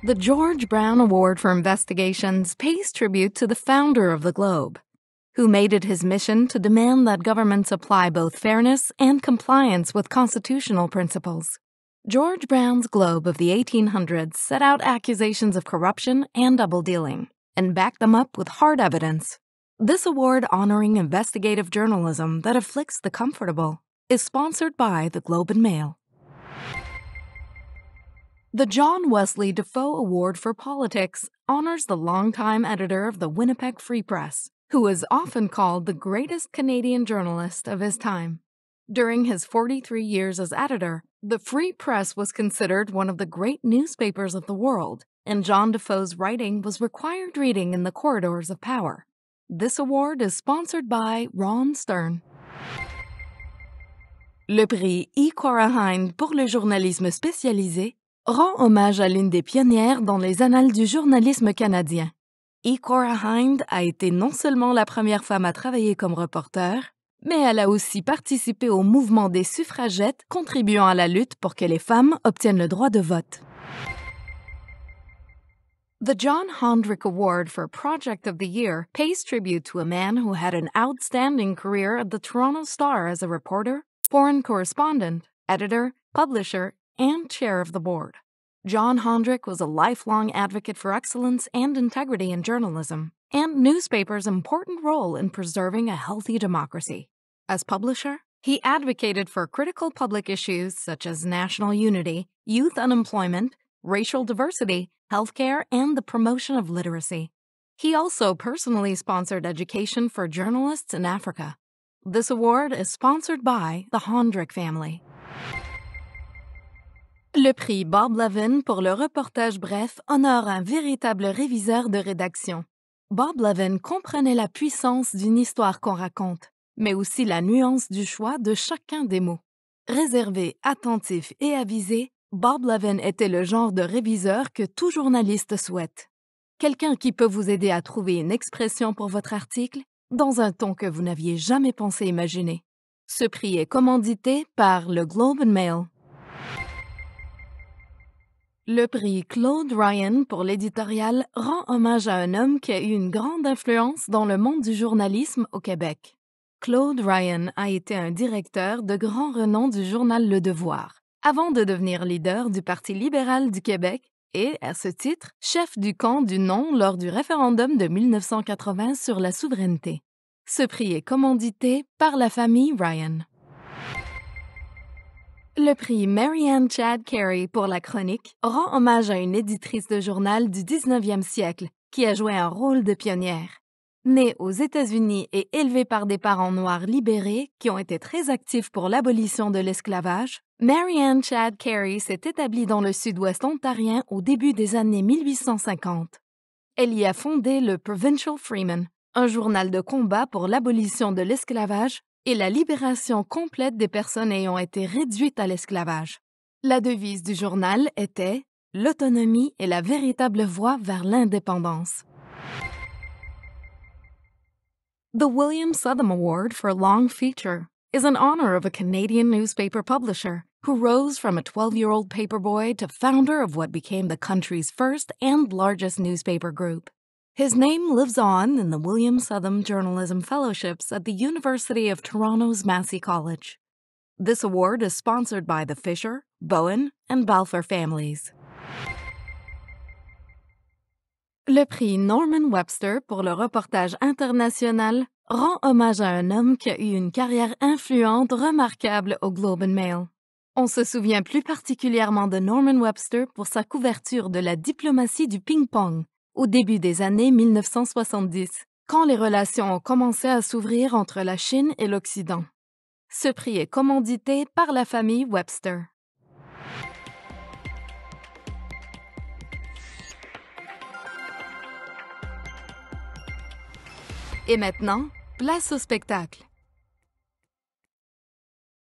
The George Brown Award for Investigations pays tribute to the founder of the Globe, who made it his mission to demand that governments apply both fairness and compliance with constitutional principles. George Brown's Globe of the 1800s set out accusations of corruption and double dealing and backed them up with hard evidence. This award honoring investigative journalism that afflicts the comfortable is sponsored by the Globe and Mail. The John Wesley Defoe Award for Politics honors the longtime editor of the Winnipeg Free Press, who is often called the greatest Canadian journalist of his time. During his 43 years as editor, the Free Press was considered one of the great newspapers of the world, and John Defoe's writing was required reading in the corridors of power. This award is sponsored by Ron Stern. Le prix I. pour le journalisme spécialisé rend hommage à l'une des pionnières dans les annales du journalisme canadien. Ikora Hind a été non seulement la première femme à travailler comme reporter, mais elle a aussi participé au mouvement des suffragettes, contribuant à la lutte pour que les femmes obtiennent le droit de vote. The John Hondrick Award for Project of the Year pays tribute to a man who had an outstanding career at the Toronto Star as a reporter, foreign correspondent, editor, publisher, and chair of the board. John Hondrick was a lifelong advocate for excellence and integrity in journalism and newspapers' important role in preserving a healthy democracy. As publisher, he advocated for critical public issues such as national unity, youth unemployment, racial diversity, healthcare, and the promotion of literacy. He also personally sponsored education for journalists in Africa. This award is sponsored by the Hondrick family. Le prix Bob Levin pour le reportage bref honore un véritable réviseur de rédaction. Bob Levin comprenait la puissance d'une histoire qu'on raconte, mais aussi la nuance du choix de chacun des mots. Réservé, attentif et avisé, Bob Levin était le genre de réviseur que tout journaliste souhaite. Quelqu'un qui peut vous aider à trouver une expression pour votre article dans un ton que vous n'aviez jamais pensé imaginer. Ce prix est commandité par le Globe and Mail. Le prix Claude Ryan pour l'éditorial rend hommage à un homme qui a eu une grande influence dans le monde du journalisme au Québec. Claude Ryan a été un directeur de grand renom du journal Le Devoir, avant de devenir leader du Parti libéral du Québec et, à ce titre, chef du camp du non lors du référendum de 1980 sur la souveraineté. Ce prix est commandité par la famille Ryan. Le prix Marianne Chad Carey pour la chronique rend hommage à une éditrice de journal du 19e siècle qui a joué un rôle de pionnière. Née aux États-Unis et élevée par des parents noirs libérés qui ont été très actifs pour l'abolition de l'esclavage, Marianne Chad Carey s'est établie dans le sud-ouest ontarien au début des années 1850. Elle y a fondé le Provincial Freeman, un journal de combat pour l'abolition de l'esclavage et la libération complète des personnes ayant été réduites à l'esclavage. La devise du journal était L'autonomie est la véritable voie vers l'indépendance. The William Southam Award for Long Feature is an honor of a Canadian newspaper publisher who rose from a 12 year old paperboy to founder of what became the country's first and largest newspaper group. His name lives on in the William Southam Journalism Fellowships at the University of Toronto's Massey College. This award is sponsored by the Fisher, Bowen, and Balfour families. Le prix Norman Webster pour le reportage international rend hommage à un homme qui a eu une carrière influente remarquable au Globe and Mail. On se souvient plus particulièrement de Norman Webster pour sa couverture de la diplomatie du ping-pong, au début des années 1970, quand les relations ont commencé à s'ouvrir entre la Chine et l'Occident. Ce prix est commandité par la famille Webster. Et maintenant, place au spectacle.